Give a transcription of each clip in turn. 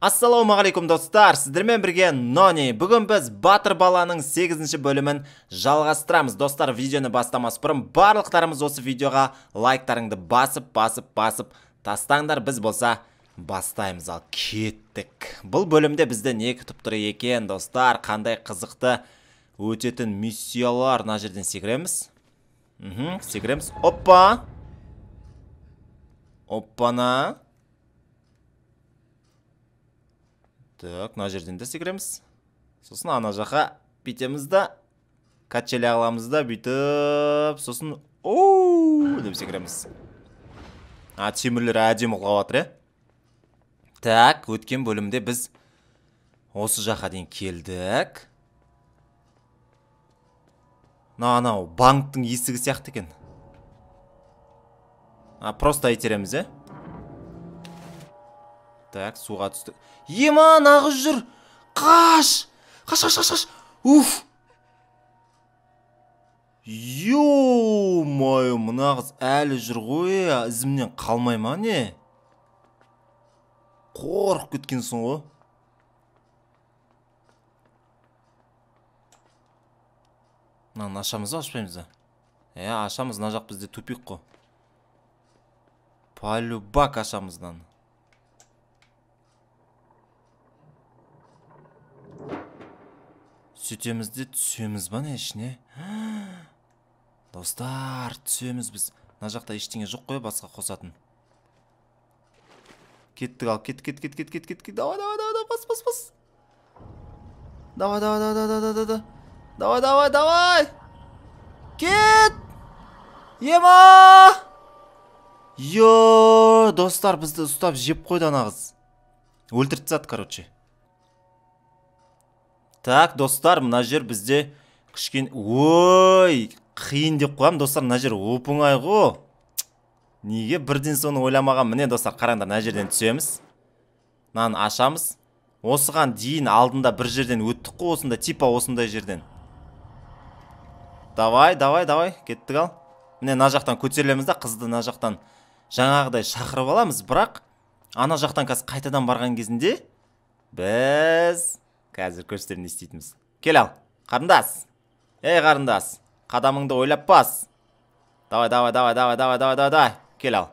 ассалаумағалейкум достар сіздермен бірге нони бүгін біз батыр баланың 8 ші бөлімін жалғастырамыз достар видеоны бастамас бұрын барлықтарымыз осы видеоға лайктарыңды басып басып басып тастаңдар біз болса бастаймыз ал кеттік бұл бөлімде бізді не күтіп тұр екен достар қандай қызықты өтетін миссиялар мына жерден секіреміз мхм секіреміз опа оппана так мына жерден де секіреміз сосын ана жаққа бітеміз да качеля қыламыз да бүйтіп сосын оу деп секіреміз а темірлер әдемі құлап жатыр иә так өткен бөлімде біз осы жаққа дейін келдік мына анау банктың есігі сияқты екен а просто итереміз иә так суға түстік еман нағыз жүр қаш қаш қаш қаш қаш уф е мое мына қыз әлі жүр ғой ізімнен қалмай ма не қорқып кеткенсің ғой мынаны ашамыз ба ашпаймыз ба иә ашамыз мына жақ бізде тупик қой по любак ашамыз мынаны сөйтеміз де түсеміз ба не ішіне достар түсеміз біз мына жақта ештеңе жоқ қой басқа қосатын кеттік ал кет кет кет кет кет кет давай давай давай давай бас бас бас давай давай давай давай давай давай давай давай давай кет ема е достар бізді ұстап жеп қойды ана қыз өлтіріп тастады короче так достар мына жер бізде кішкене ой қиын деп қоямын достар мына жер оп оңай ғой неге бірден соны ойламаған міне достар қараңдар мына жерден түсеміз мынаны ашамыз осыған дейін алдында бір жерден өттік қой осында типа осындай жерден давай давай давай кеттік ал міне мына жақтан көтерілеміз да қызды мына жақтан жаңағыдай шақырып аламыз бірақ ана жақтан қазір қайтадан барған кезінде біз қазір көрсетер не істейтініміз кел ал қарындас ей қарындас қадамыңды ойлап бас давай давай давай давай давай давай давай кел ал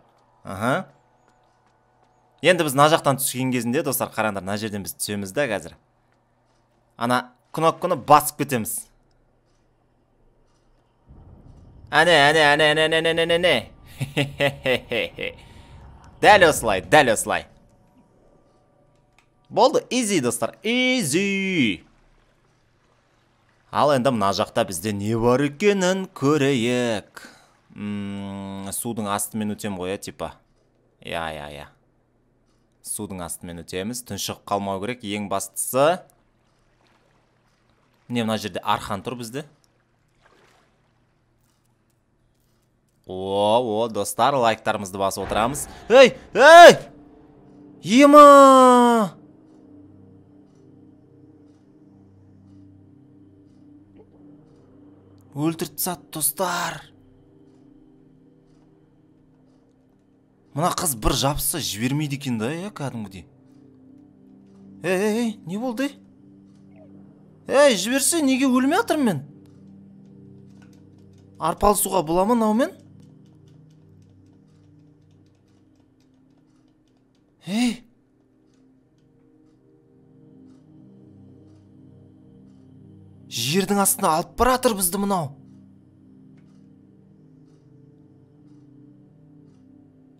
аха енді біз мына жақтан түскен кезінде достар қараңдар мына жерден біз түсеміз да қазір ана кнопканы басып кетеміз әне әне әне әне әне әне әне дәл осылай дәл осылай болды изи достар изи ал енді мына жақта бізде не бар екенін көрейік Судың судың астымен өтем ғой иә типа иә иә иә судың астымен өтеміз тұншығып қалмау керек ең бастысы міне мына жерде арқан тұр бізде о о достар лайктарымызды басып отырамыз ей ей ема өлтірт сат достар мына қыз бір жабысса жібермейді екен да иә кәдімгідей ей не болды ей жіберсе неге өлмей жатырмын мен арпалысуға бола ма мынаумен жердің астына алып баратыр бізді мынау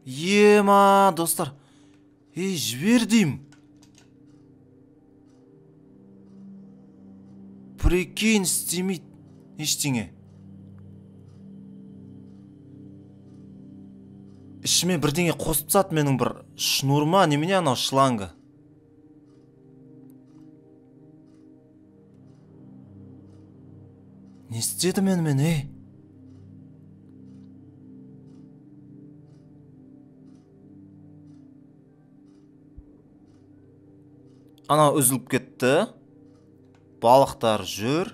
ема достар ей жібер деймін прикинь істемейді ештеңе ішіме бірдеңе қосып тастады менің бір шнур ма немене анау шлангы zit менімен, in mijn nee. анау үзіліп кетті балықтар жүр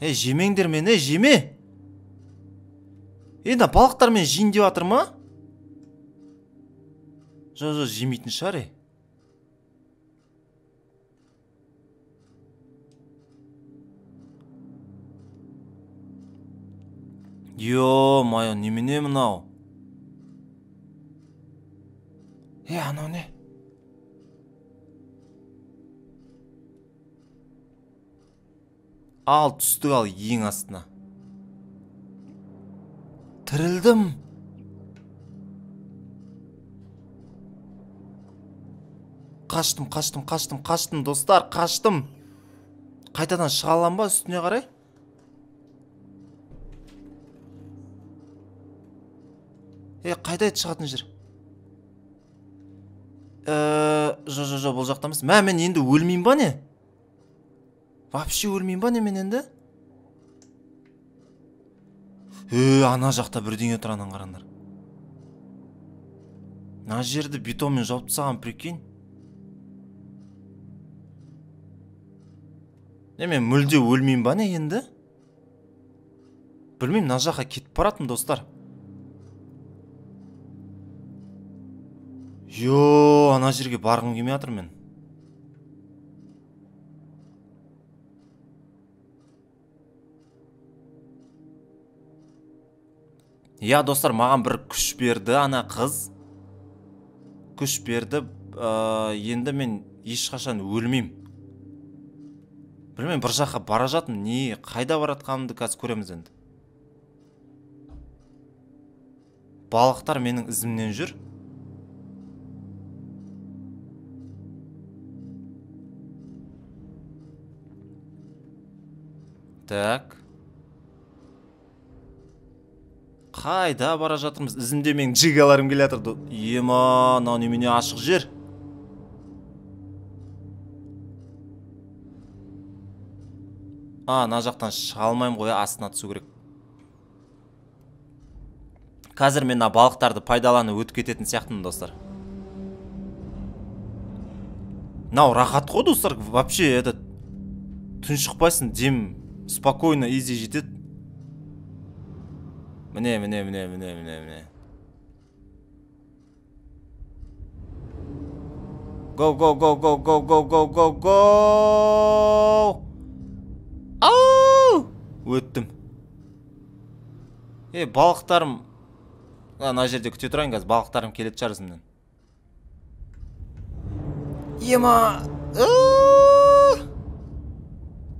е жемеңдер мені жеме е мына балықтар мені жейін деп жатыр ма жоқ жоқ жемейтін шығар е Ё-моё, немене мынау е анау не ал түстік ал ең астына тірілдім қаштым қаштым қаштым қаштым достар қаштым қайтадан шыға ба үстіне қарай е қайда еді шығатын жер ә, жо жо жо бұл жақта емес мә мен енді өлмеймін ба не вообще өлмеймін ба не мен енді е э, ана жақта бірдеңе тұр ананы қараңдар мына жерді бетонмен жауып тастаған прикинь е мен мүлде өлмеймін ба не енді білмеймін мына жаққа кетіп баратынмын достар Йо, ана жерге барғым келмей жатыр мен. Иә, достар, маған бір күш берді ана қыз. Күш берді, ә, енді мен ешқашан өлмеймін. Білмеймін, бір жаққа бара жатым, не, қайда баратқанымды қазір көреміз енді. Балықтар менің ізімнен жүр так қайда бара жатырмыз ізімде менің джигаларым келе жатыр ема мынау немене ашық жер а мына жақтан шыға алмаймын ғой астына түсу керек қазір мен мына балықтарды пайдаланып өтіп кететін сияқтымын достар мынау рахат қой достар вообще этот тұншықпайсың дем спокойно изи жетеді міне міне міне міне міне міне гоу гоу гоу гоу гоу гоу гоу гоу гоу ау өттім е балықтарым мына жерде күте тұрайын қазір балықтарым келетін шығар ізімнен ема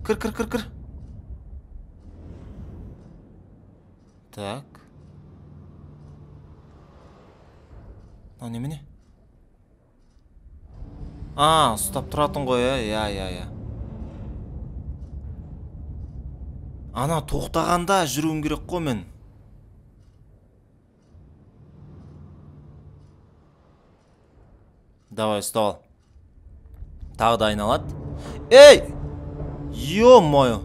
кір кір кір кір Так. мынау немене а ұстап тұратын ғой иә иә иә иә ана тоқтағанда жүруім керек қой мен давай ұстап ал тағы да айналады ей Йо-мойо!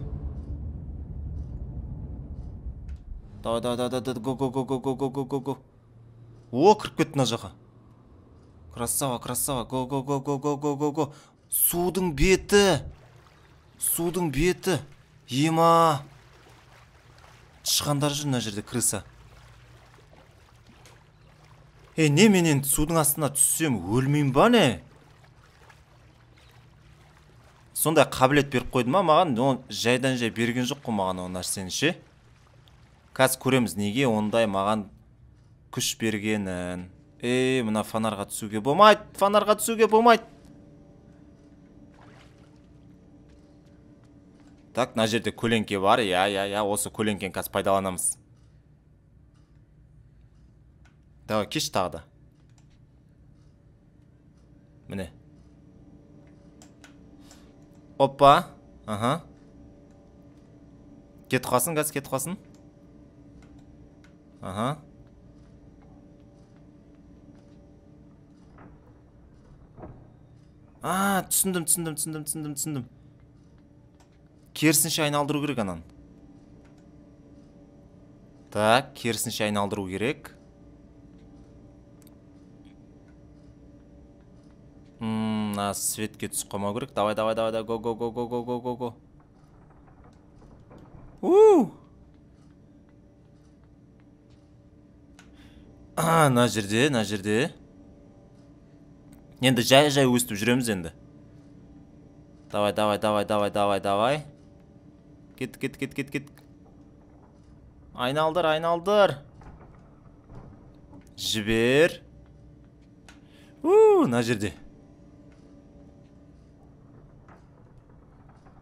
давай давай давай давай го го го го го го го го го о кіріп кетті мына жаққа красава красава го го го го го го го го судың беті судың беті ема тышқандар жүр мына жерде крыса е не мен енді судың астына түссем өлмеймін ба не сондай қабілет беріп қойды ма маған оны жайдан жай берген жоқ қой маған ол нәрсені ше қазір көреміз неге ондай маған күш бергенін ей мына фонарға түсуге болмайды фонарға түсуге болмайды так мына жерде көлеңке бар иә иә иә осы көлеңкені қазір пайдаланамыз давай кеш тағы да міне опа аха кетіп қалсын қазір кетіп қалсын Ага. а түсіндім түсіндім түсіндім түсіндім түсіндім керісінше айналдыру керек анан так керісінше айналдыру керек Мм, на светке түсіп қалмау керек давай давай давай го го го го го го го го у мына жерде мына жерде енді жай жай өстіп жүреміз енді давай давай давай давай давай давай кеттік кеттік кеттік кеттік кеттік айналдыр айналдыр жібер у мына жерде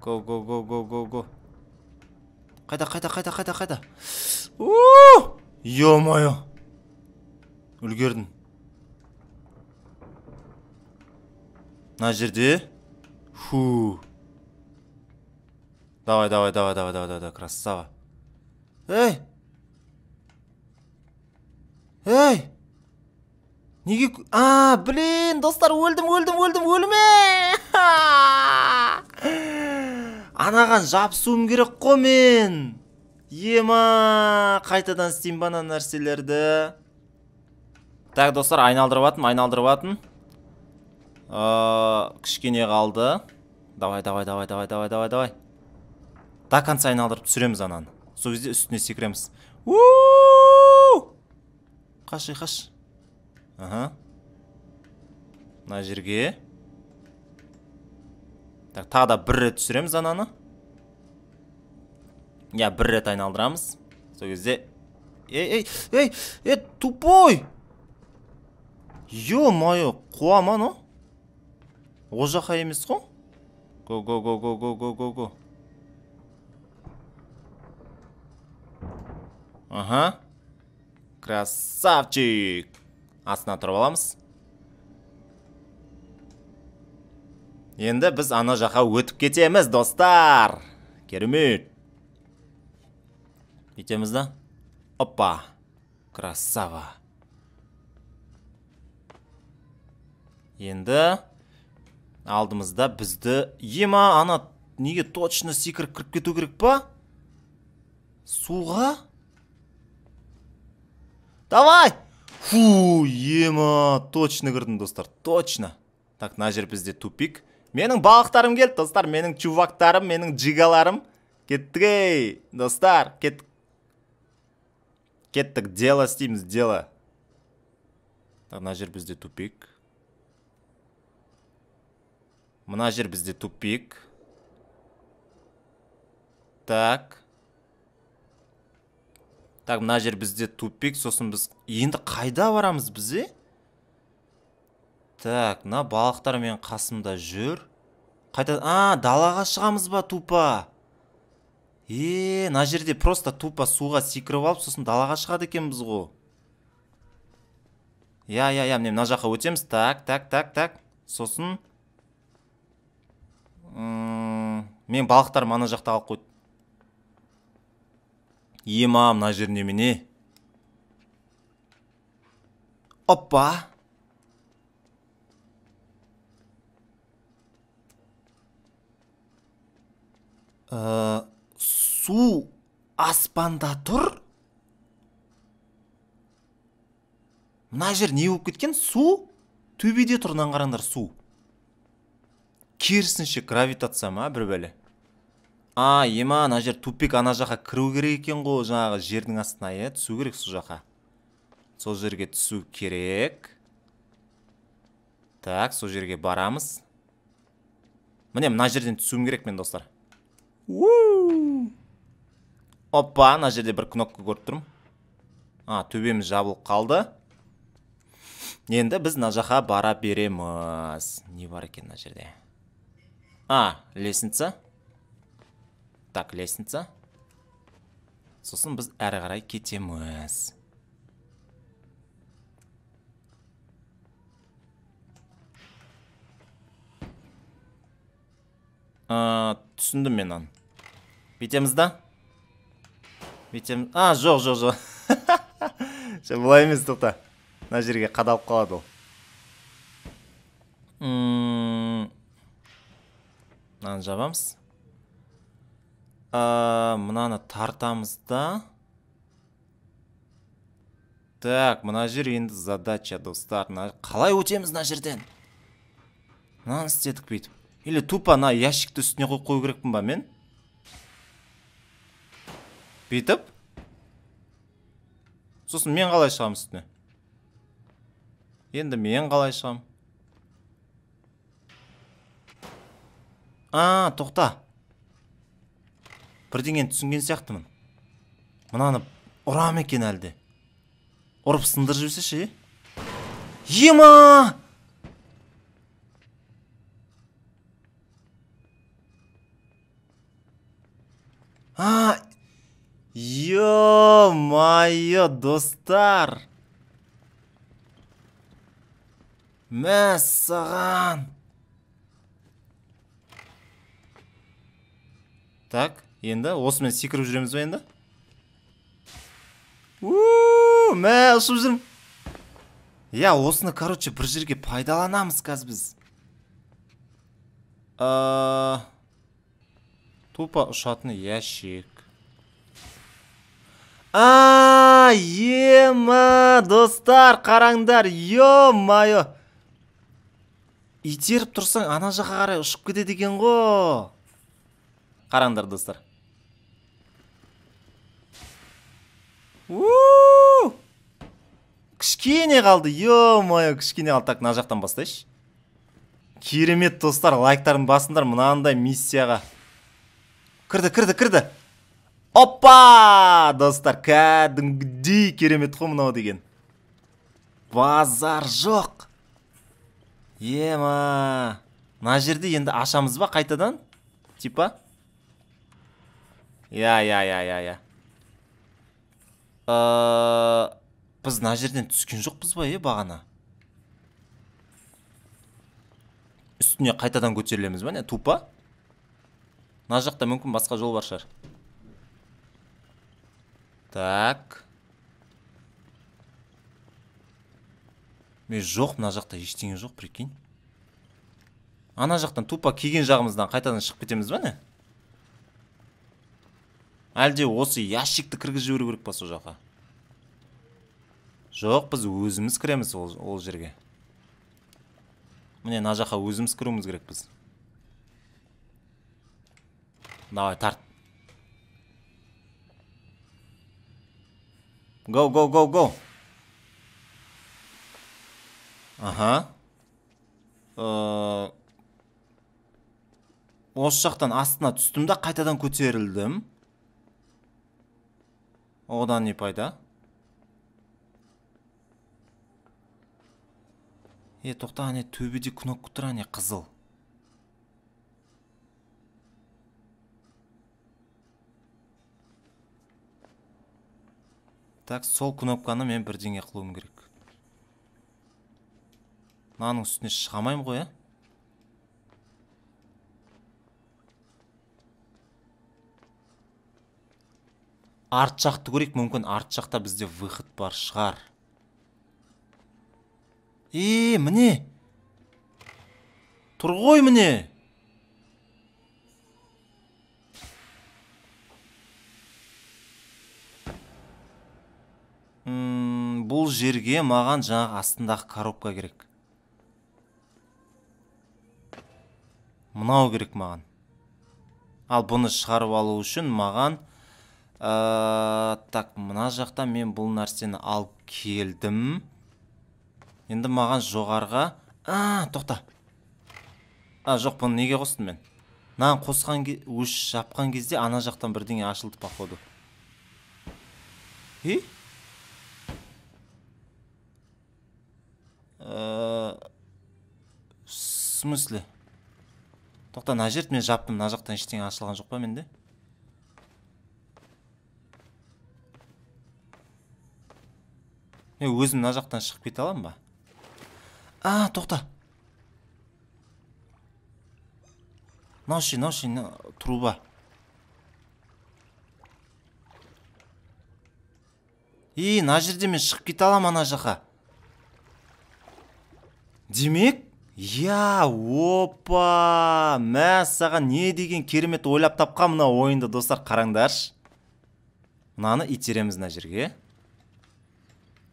го го го го го го қайда қайда қайда қайда қайда у е мое үлгердім мына жерде фу давай давай давай давай давай давай красава ей ей неге а блин достар өлдім өлдім өлдім өлме э! анаған жабысуым керек қой мен ема қайтадан істеймін ба нәрселерді так достар айналдырып жатым айналдырып жатым ә, э, кішкене қалды давай давай давай давай давай давай давай до конца айналдырып түсіреміз ананы сол кезде үстіне секіреміз қаш қаш аха мына жерге так тағы да бір рет түсіреміз ананы иә бір рет айналдырамыз сол кезде Эй, эй, ей е тупой е мое ма, о о жаққа емес қой го го го го го го го го аха красавчик астына тұрып аламыз енді біз ана жаққа өтіп кетеміз достар керемет бүйтеміз да опа красава енді алдымызда бізді ема ана неге точно секіріп кіріп кету керек па суға давай фу ема точно кірдім достар точно так мына жер бізде тупик менің балықтарым келді достар менің чувактарым менің джигаларым кеттік ей достар кеттік кеттік дело істейміз дело так мына жер бізде тупик мына жер бізде тупик так так мына жер бізде тупик сосын біз енді қайда барамыз е так мына балықтар мен қасымда жүр қайта а далаға шығамыз ба тупа е мына жерде просто тупа суға секіріп алып сосын далаға шығады екенбіз ғой иә иә иә міне мына жаққа өтеміз так так так так сосын мен балықтар ана жақта қалып қойды ема мына жер немене оппа ә, э, су аспанда тұр мына жер не болып кеткен су төбеде тұр мынаны қараңдар су керісінше гравитация ма бір бәле а ема ана жер тупик ана жаққа кіру керек екен ғой жаңағы жердің астына иә түсу керек сол жаққа сол жерге түсу керек так сол жерге барамыз міне мына жерден түсуім керек мен достар опа мына жерде бір кнопка көріп тұрмын а төбеміз жабылып қалды енді біз мына жаққа бара береміз не бар екен мына жерде А, лестница. Так, лестница. Сосын біз әрі қарай кетеміз. А, түсіндім мен оны Бетеміз да Бетеміз... а жоқ жоқ жоқ жоқ бұлай емес тоқта мына жерге қадалып қалады ол мынаны жабамыз ә, э, мынаны тартамыз да так мына жер енді задача достар мына қалай өтеміз мына жерден мынаны істедік бүйтіп или тупо мына ящикті үстіне қойып қою керекпін ба мен бүйтіп сосын мен қалай шығамын үстіне енді мен қалай шығамын а тоқта бірдеңені түсінген сияқтымын мынаны ұрам екен әлде ұрып сындырып жіберсеші ема а е мое достар мәссаған так енді осымен секіріп жүреміз ба енді мә ұшып жүрмін иә осыны короче бір жерге пайдаланамыз қазір біз тупо ұшатын ящик а ема достар қараңдар е мое итеріп тұрсаң ана жаққа қарай ұшып кетеді екен ғой қараңдар достар кішкене қалды е кішкене қалды так мына жақтан бастайыншы керемет достар лайктарын басыңдар мынандай миссияға кірді кірді кірді опа достар кәдімгідей керемет қой мынау деген базар жоқ ема мына жерде енді ашамыз ба қайтадан типа иә иә иә иә иә біз мына жерден түскен жоқпыз ба е иә, бағана үстіне қайтадан көтерілеміз ба не тупа мына жақта мүмкін басқа жол бар шығар так мен жоқ мына жақта ештеңе жоқ прикинь ана жақтан тупа келген жағымыздан қайтадан шығып кетеміз ба не әлде осы ящикті кіргізіп жіберу керек па сол жаққа жоқ біз өзіміз кіреміз ол, ол жерге міне мына жаққа өзіміз кіруіміз керек біз давай тарт гоу гоу гоу гоу аха э, осы жақтан астына түстім да қайтадан көтерілдім одан не пайда е тоқта әне төбеде кнопка тұр әне қызыл так сол кнопканы мен бірдеңе қылуым керек мынаның үстіне шыға алмаймын ғой иә арт жақты көрейік мүмкін арт жақта бізде выход бар шығар е міне тұр ғой міне бұл жерге маған жаңағы астындағы коробка керек мынау керек маған ал бұны шығарып алу үшін маған ә, так мына жақта мен бұл нәрсені алып келдім енді маған жоғарыға а тоқта а жоқ бұны неге қостым мен мынаны қосқан өш жапқан кезде ана жақтан бірдеңе ашылды походу и э, в смысле тоқта мына жерді мен жаптым мына жақтан ештеңе ашылған жоқ па менде мен өзім мына жақтан шығып кете аламын ба а тоқта мынау ше мынау ше труба и мына жерде мен шығып кете аламын ана жаққа демек иә опа мәссаған не деген керемет ойлап тапқан мына ойынды достар қараңдаршы мынаны итереміз мына жерге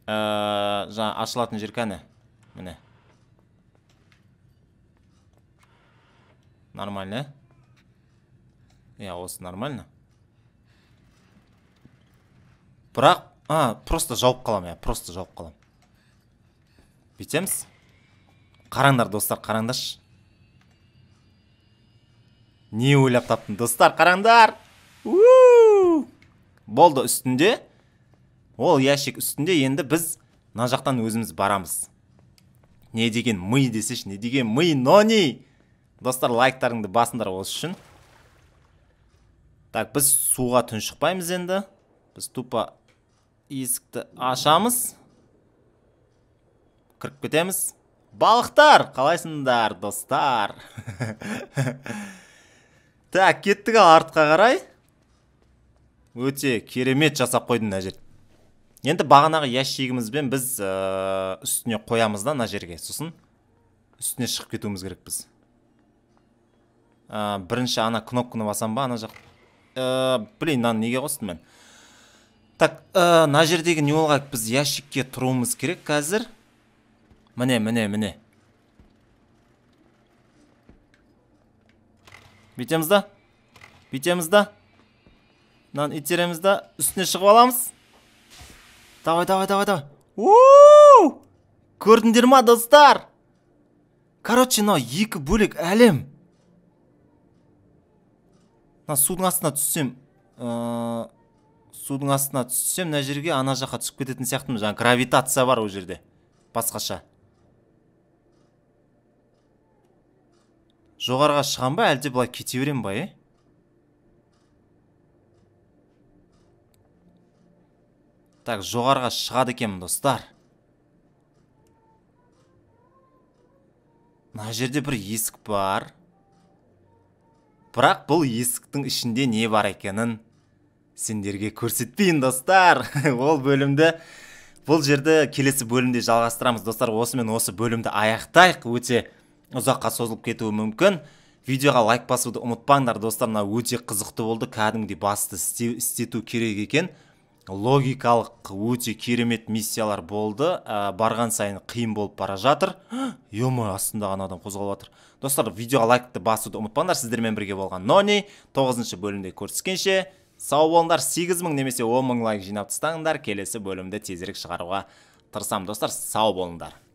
ә, жаңа ашылатын жер кәні міне нормально иә осы нормально бірақ а просто жауып қаламын иә просто жауып қаламын бүйтеміз қараңдар достар қараңдаршы не ойлап таптым достар қараңдар болды үстінде ол ящик үстінде енді біз мына жақтан өзіміз барамыз не деген мы десеші не деген мы нони! достар лайктарыңды басыңдар осы үшін так біз суға тұншықпаймыз енді біз тупо есікті ашамыз кіріп кетеміз балықтар қалайсыңдар достар так кеттік артқа қарай өте керемет жасап қойдым мына жерді енді бағанағы ящигімізбен біз ә, үстіне қоямыз да мына жерге сосын үстіне шығып кетуіміз керекпіз ә, бірінші ана кнопканы басам ба ана жақ ә, блин мынаны неге қостым мен так мына ә, жердегі не болған біз ящикке тұруымыз керек қазір міне міне міне бүйтеміз да бүйтеміз да мынаны итереміз да үстіне шығып аламыз давай давай давай давай у көрдіңдер ма достар короче мынау екі бөлек әлем мына судың астына түссем ә... судың астына түссем мына жерге ана жаққа түсіп кететін сияқтымын жаңағы гравитация бар ол жерде басқаша жоғарыға шығам ба әлде былай кете беремін ба так жоғарыға шығады екенмін достар мына жерде бір есік бар бірақ бұл есіктің ішінде не бар екенін сендерге көрсетпейін достар ол бөлімді бұл жерді келесі бөлімде жалғастырамыз достар осымен осы бөлімді аяқтайық өте ұзаққа созылып кетуі мүмкін видеоға лайк басуды ұмытпаңдар достар мына өте қызықты болды кәдімгідей басты істету керек екен логикалық өте керемет миссиялар болды ә, барған сайын қиын болып бара жатыр е астында ғана адам қозғалып жатыр достар видеоға лайкты басуды ұмытпаңдар сіздермен бірге болған нони тоғызыншы бөлімде көріскенше сау болыңдар сегіз мың немесе он мың лайк жинап тастаңдар келесі бөлімді тезірек шығаруға тырысамын достар сау болыңдар